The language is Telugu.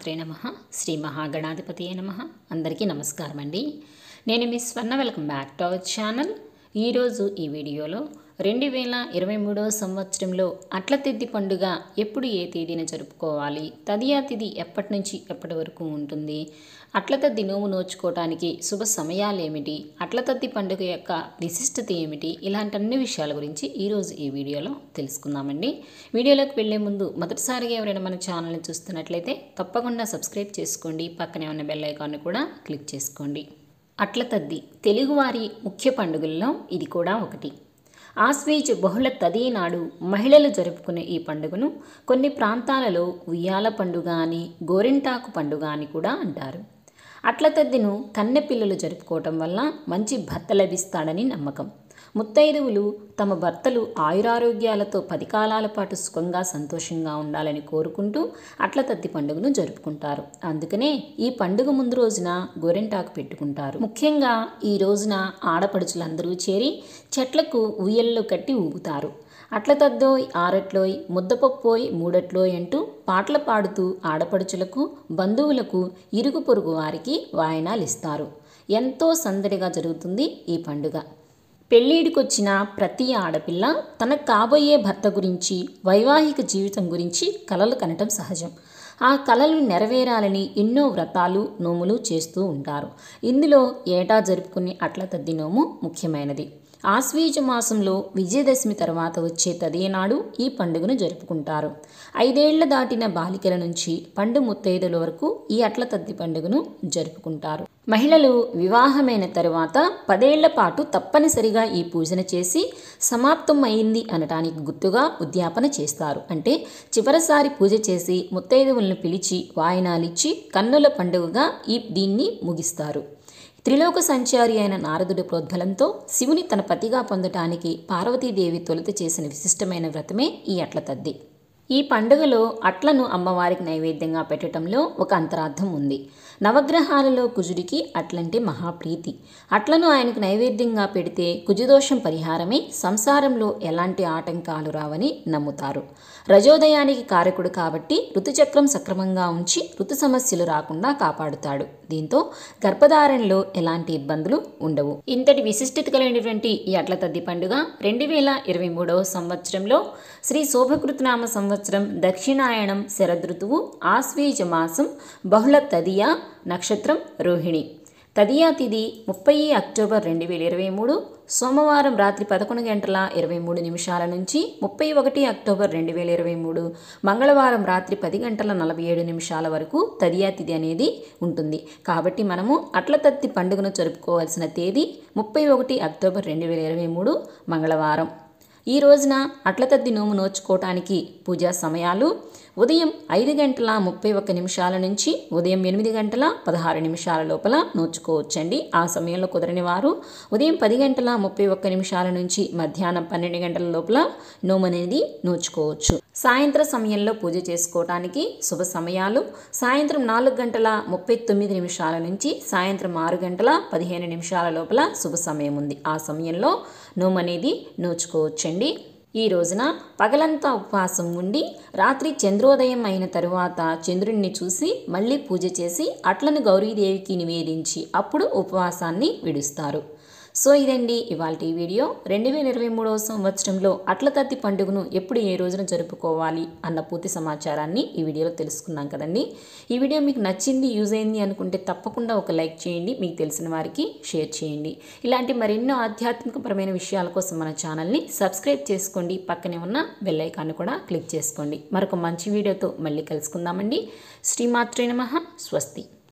మాత్రే నమ శ్రీ మహాగణాధిపతి నమ అందరికీ నమస్కారం అండి నేను మీ Swarna welcome back to our channel ఈరోజు ఈ వీడియోలో రెండు వేల ఇరవై మూడవ సంవత్సరంలో అట్ల తిద్ది పండుగ ఎప్పుడు ఏ తేదీన జరుపుకోవాలి తదియా తిది ఎప్పటి నుంచి ఎప్పటి వరకు ఉంటుంది అట్ల తద్ది నోము నోచుకోవటానికి శుభ సమయాలు ఏమిటి అట్ల తద్ది పండుగ యొక్క విశిష్టత ఏమిటి ఇలాంటి అన్ని విషయాల గురించి ఈరోజు ఈ వీడియోలో తెలుసుకుందామండి వీడియోలోకి వెళ్లే ముందు మొదటిసారిగా ఎవరైనా మన ఛానల్ని చూస్తున్నట్లయితే తప్పకుండా సబ్స్క్రైబ్ చేసుకోండి పక్కనే ఉన్న బెల్ ఐకాన్ని కూడా క్లిక్ చేసుకోండి అట్ల తద్ది తెలుగువారి ముఖ్య పండుగల్లో ఇది కూడా ఒకటి ఆస్వేజ్ బహుళ తదే నాడు మహిళలు జరుపుకునే ఈ పండుగను కొన్ని ప్రాంతాలలో ఉయ్యాల పండుగ అని గోరింటాకు పండుగ అని కూడా అంటారు అట్లతద్దిను కన్నెపిల్లలు కన్నె పిల్లలు జరుపుకోవటం వల్ల మంచి భర్త లభిస్తాడని నమ్మకం ముత్తైదువులు తమ భర్తలు ఆయురారోగ్యాలతో పది కాలాల పాటు సుఖంగా సంతోషంగా ఉండాలని కోరుకుంటూ అట్ల తద్ది పండుగను జరుపుకుంటారు అందుకనే ఈ పండుగ ముందు రోజున గోరెంటాకు పెట్టుకుంటారు ముఖ్యంగా ఈ రోజున ఆడపడుచులందరూ చేరి చెట్లకు ఉయ్యల్లో కట్టి ఊగుతారు అట్ల తద్దోయ్ ఆరట్లోయ్ ముద్దపప్పోయ్ మూడట్లోయ్ అంటూ పాటలు పాడుతూ ఆడపడుచులకు బంధువులకు ఇరుగు పొరుగు వారికి ఇస్తారు ఎంతో సందడిగా జరుగుతుంది ఈ పండుగ పెళ్ళిడికొచ్చిన ప్రతి ఆడపిల్ల తనకు కాబోయే భర్త గురించి వైవాహిక జీవితం గురించి కలలు కనటం సహజం ఆ కళలు నెరవేరాలని ఎన్నో వ్రతాలు నోములు చేస్తూ ఉంటారు ఇందులో ఏటా జరుపుకునే అట్ల తద్ది నోము ముఖ్యమైనది ఆశ్వీజ మాసంలో విజయదశమి తర్వాత వచ్చే నాడు ఈ పండుగను జరుపుకుంటారు ఐదేళ్ల దాటిన బాలికల నుంచి పండు ముత్తైదుల వరకు ఈ అట్ల తద్ది పండుగను జరుపుకుంటారు మహిళలు వివాహమైన తరువాత పదేళ్ల పాటు తప్పనిసరిగా ఈ పూజన చేసి సమాప్తం అయింది అనటానికి గుర్తుగా ఉద్యాపన చేస్తారు అంటే చివరిసారి పూజ చేసి ముత్తైదువులను పిలిచి వాయినాలిచ్చి కన్నుల పండుగగా ఈ దీన్ని ముగిస్తారు త్రిలోక సంచారి అయిన నారదుడి ప్రోద్బలంతో శివుని తన పతిగా పొందటానికి పార్వతీదేవి తొలుత చేసిన విశిష్టమైన వ్రతమే ఈ అట్ల తద్ది ఈ పండుగలో అట్లను అమ్మవారికి నైవేద్యంగా పెట్టడంలో ఒక అంతరార్థం ఉంది నవగ్రహాలలో కుజుడికి అట్లంటే మహాప్రీతి అట్లను ఆయనకు నైవేద్యంగా పెడితే కుజుదోషం పరిహారమే సంసారంలో ఎలాంటి ఆటంకాలు రావని నమ్ముతారు రజోదయానికి కారకుడు కాబట్టి ఋతుచక్రం సక్రమంగా ఉంచి ఋతు సమస్యలు రాకుండా కాపాడుతాడు దీంతో గర్భధారణలో ఎలాంటి ఇబ్బందులు ఉండవు ఇంతటి విశిష్టత కలిగినటువంటి ఈ అట్ల తద్ది పండుగ రెండు వేల ఇరవై మూడవ సంవత్సరంలో శ్రీ శోభకృతనామ సంవత్సరం సంవత్సరం దక్షిణాయణం శరదృతువు ఆశ్వేజ మాసం బహుళ తదియా నక్షత్రం రోహిణి తదియా తిది ముప్పై అక్టోబర్ రెండు వేల ఇరవై మూడు సోమవారం రాత్రి పదకొండు గంటల ఇరవై మూడు నిమిషాల నుంచి ముప్పై ఒకటి అక్టోబర్ రెండు వేల ఇరవై మూడు మంగళవారం రాత్రి పది గంటల నలభై ఏడు నిమిషాల వరకు తదియా తిథి అనేది ఉంటుంది కాబట్టి మనము అట్లతత్తి పండుగను జరుపుకోవాల్సిన తేదీ ముప్పై ఒకటి అక్టోబర్ రెండు వేల ఇరవై మూడు మంగళవారం ఈ రోజున అట్లతద్ది నోము నోచుకోవటానికి పూజా సమయాలు ఉదయం ఐదు గంటల ముప్పై ఒక్క నిమిషాల నుంచి ఉదయం ఎనిమిది గంటల పదహారు నిమిషాల లోపల నోచుకోవచ్చండి ఆ సమయంలో కుదరని వారు ఉదయం పది గంటల ముప్పై ఒక్క నిమిషాల నుంచి మధ్యాహ్నం పన్నెండు గంటల లోపల నోము అనేది నోచుకోవచ్చు సాయంత్ర సమయంలో పూజ చేసుకోవటానికి శుభ సమయాలు సాయంత్రం నాలుగు గంటల ముప్పై తొమ్మిది నిమిషాల నుంచి సాయంత్రం ఆరు గంటల పదిహేను నిమిషాల లోపల శుభ సమయం ఉంది ఆ సమయంలో నోము అనేది నోచుకోవచ్చు ఆచరించండి ఈ రోజున పగలంతా ఉపవాసం ఉండి రాత్రి చంద్రోదయం అయిన తరువాత చంద్రుణ్ణి చూసి మళ్ళీ పూజ చేసి అట్లను గౌరీదేవికి నివేదించి అప్పుడు ఉపవాసాన్ని విడుస్తారు సో ఇదండి ఇవాళ ఈ వీడియో రెండు వేల ఇరవై మూడవ సంవత్సరంలో అట్లతత్తి పండుగను ఎప్పుడు ఏ రోజున జరుపుకోవాలి అన్న పూర్తి సమాచారాన్ని ఈ వీడియోలో తెలుసుకున్నాం కదండి ఈ వీడియో మీకు నచ్చింది యూజ్ అయింది అనుకుంటే తప్పకుండా ఒక లైక్ చేయండి మీకు తెలిసిన వారికి షేర్ చేయండి ఇలాంటి మరెన్నో ఆధ్యాత్మికపరమైన విషయాల కోసం మన ఛానల్ని సబ్స్క్రైబ్ చేసుకోండి పక్కనే ఉన్న బెల్లైకాన్ని కూడా క్లిక్ చేసుకోండి మరొక మంచి వీడియోతో మళ్ళీ కలుసుకుందామండి శ్రీమాత్రే నమ స్వస్తి